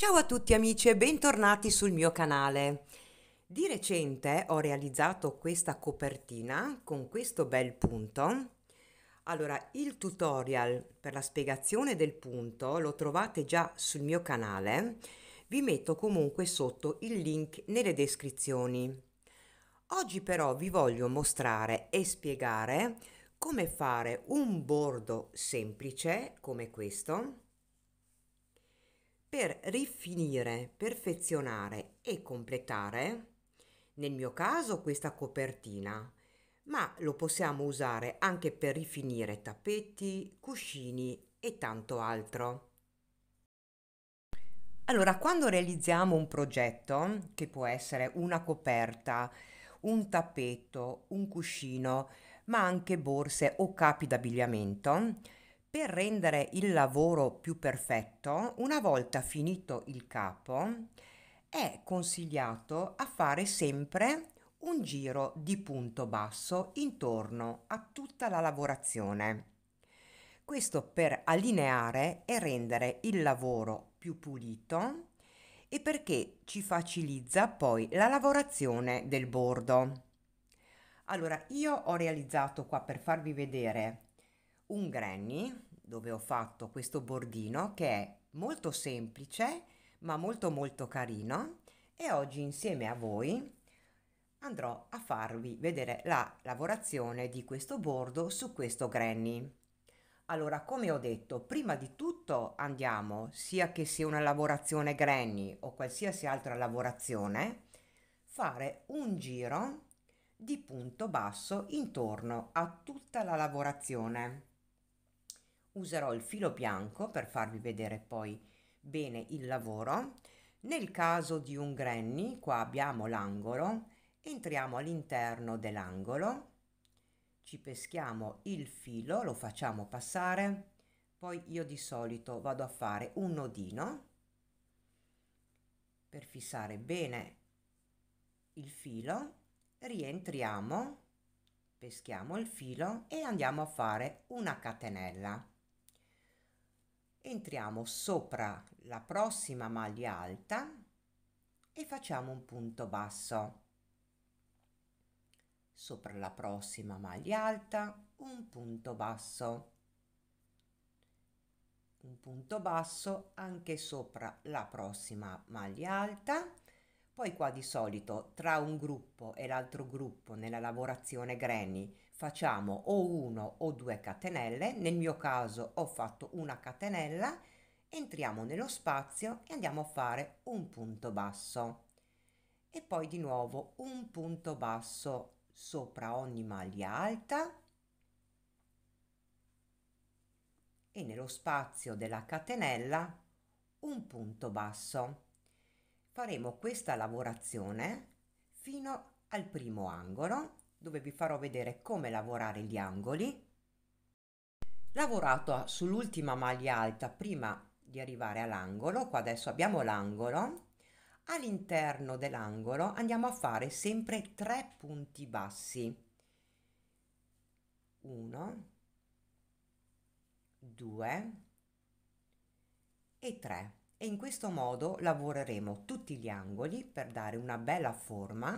Ciao a tutti amici e bentornati sul mio canale. Di recente ho realizzato questa copertina con questo bel punto. Allora, il tutorial per la spiegazione del punto lo trovate già sul mio canale. Vi metto comunque sotto il link nelle descrizioni. Oggi però vi voglio mostrare e spiegare come fare un bordo semplice come questo per rifinire, perfezionare e completare, nel mio caso questa copertina, ma lo possiamo usare anche per rifinire tappeti, cuscini e tanto altro. Allora, quando realizziamo un progetto, che può essere una coperta, un tappeto, un cuscino, ma anche borse o capi d'abbigliamento, per rendere il lavoro più perfetto, una volta finito il capo, è consigliato a fare sempre un giro di punto basso intorno a tutta la lavorazione. Questo per allineare e rendere il lavoro più pulito e perché ci facilizza poi la lavorazione del bordo. Allora, io ho realizzato qua per farvi vedere un granny dove ho fatto questo bordino che è molto semplice ma molto molto carino e oggi insieme a voi andrò a farvi vedere la lavorazione di questo bordo su questo granny. Allora, come ho detto, prima di tutto andiamo, sia che sia una lavorazione granny o qualsiasi altra lavorazione, fare un giro di punto basso intorno a tutta la lavorazione userò il filo bianco per farvi vedere poi bene il lavoro nel caso di un granny qua abbiamo l'angolo entriamo all'interno dell'angolo ci peschiamo il filo lo facciamo passare poi io di solito vado a fare un nodino per fissare bene il filo rientriamo peschiamo il filo e andiamo a fare una catenella entriamo sopra la prossima maglia alta e facciamo un punto basso sopra la prossima maglia alta un punto basso un punto basso anche sopra la prossima maglia alta poi qua di solito tra un gruppo e l'altro gruppo nella lavorazione granny facciamo o uno o due catenelle, nel mio caso ho fatto una catenella, entriamo nello spazio e andiamo a fare un punto basso e poi di nuovo un punto basso sopra ogni maglia alta e nello spazio della catenella un punto basso faremo questa lavorazione fino al primo angolo dove vi farò vedere come lavorare gli angoli lavorato sull'ultima maglia alta prima di arrivare all'angolo qua adesso abbiamo l'angolo all'interno dell'angolo andiamo a fare sempre tre punti bassi 1 2 e 3 e in questo modo lavoreremo tutti gli angoli per dare una bella forma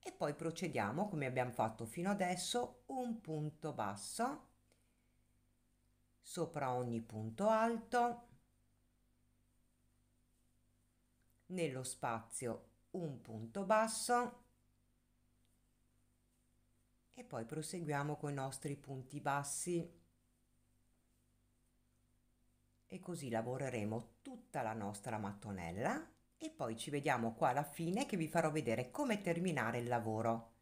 e poi procediamo come abbiamo fatto fino adesso un punto basso sopra ogni punto alto nello spazio un punto basso e poi proseguiamo con i nostri punti bassi e così lavoreremo tutta la nostra mattonella e poi ci vediamo qua alla fine che vi farò vedere come terminare il lavoro.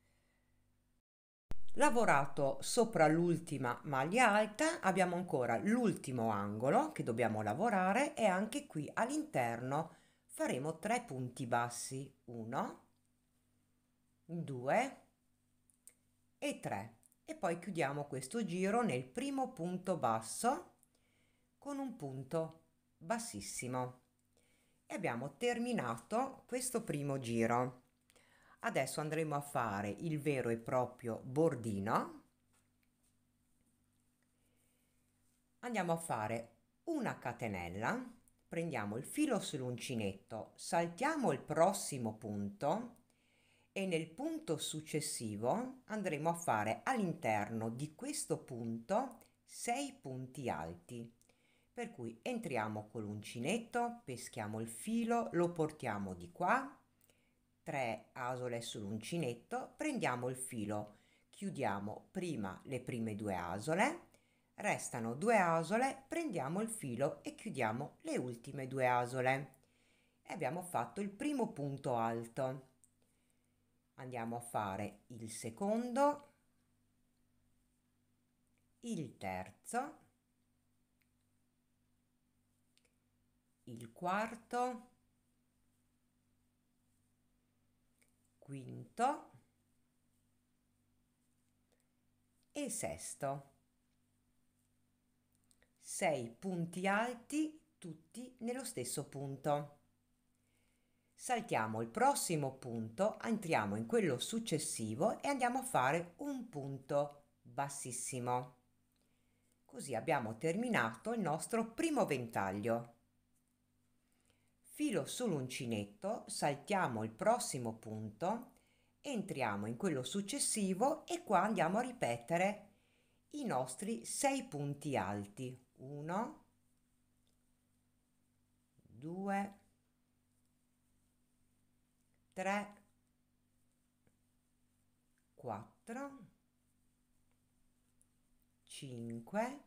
Lavorato sopra l'ultima maglia alta abbiamo ancora l'ultimo angolo che dobbiamo lavorare e anche qui all'interno faremo tre punti bassi 1 2 e 3 e poi chiudiamo questo giro nel primo punto basso con un punto bassissimo e abbiamo terminato questo primo giro adesso andremo a fare il vero e proprio bordino andiamo a fare una catenella prendiamo il filo sull'uncinetto saltiamo il prossimo punto e nel punto successivo andremo a fare all'interno di questo punto 6 punti alti per cui entriamo con l'uncinetto, peschiamo il filo, lo portiamo di qua, 3 asole sull'uncinetto, prendiamo il filo, chiudiamo prima le prime due asole, restano due asole, prendiamo il filo e chiudiamo le ultime due asole. E abbiamo fatto il primo punto alto. Andiamo a fare il secondo, il terzo, il quarto, quinto e sesto. Sei punti alti tutti nello stesso punto. Saltiamo il prossimo punto, entriamo in quello successivo e andiamo a fare un punto bassissimo. Così abbiamo terminato il nostro primo ventaglio filo sull'uncinetto, saltiamo il prossimo punto, entriamo in quello successivo e qua andiamo a ripetere i nostri sei punti alti. 1, 2, 3, 4, 5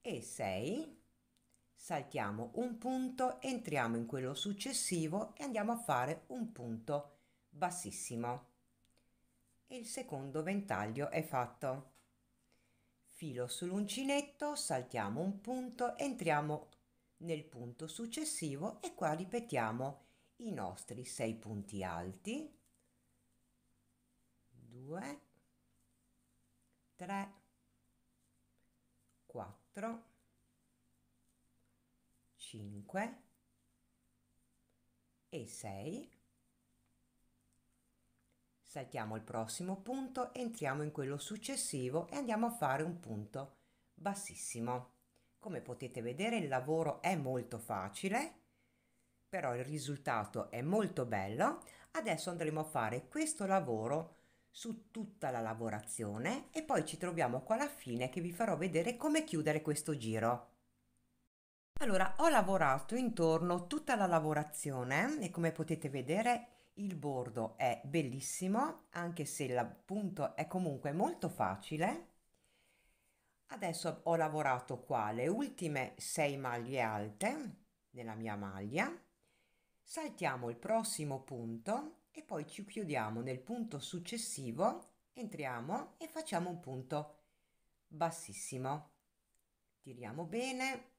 e 6 saltiamo un punto, entriamo in quello successivo e andiamo a fare un punto bassissimo. Il secondo ventaglio è fatto. Filo sull'uncinetto, saltiamo un punto, entriamo nel punto successivo e qua ripetiamo i nostri sei punti alti. 2, 3, 4, 5 e 6 saltiamo il prossimo punto entriamo in quello successivo e andiamo a fare un punto bassissimo come potete vedere il lavoro è molto facile però il risultato è molto bello adesso andremo a fare questo lavoro su tutta la lavorazione e poi ci troviamo qua alla fine che vi farò vedere come chiudere questo giro allora, ho lavorato intorno tutta la lavorazione e come potete vedere il bordo è bellissimo, anche se l'appunto è comunque molto facile. Adesso ho lavorato qua le ultime 6 maglie alte della mia maglia, saltiamo il prossimo punto e poi ci chiudiamo nel punto successivo, entriamo e facciamo un punto bassissimo. Tiriamo bene,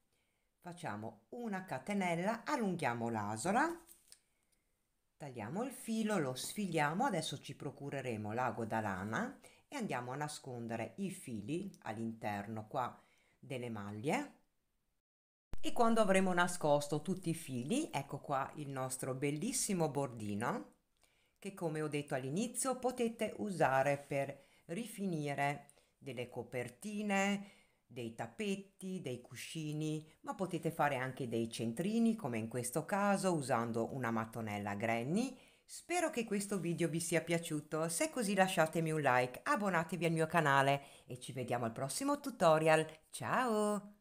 facciamo una catenella allunghiamo l'asola tagliamo il filo lo sfiliamo adesso ci procureremo l'ago da lana e andiamo a nascondere i fili all'interno qua delle maglie e quando avremo nascosto tutti i fili ecco qua il nostro bellissimo bordino che come ho detto all'inizio potete usare per rifinire delle copertine dei tappeti, dei cuscini, ma potete fare anche dei centrini come in questo caso usando una mattonella granny. Spero che questo video vi sia piaciuto, se è così lasciatemi un like, abbonatevi al mio canale e ci vediamo al prossimo tutorial. Ciao!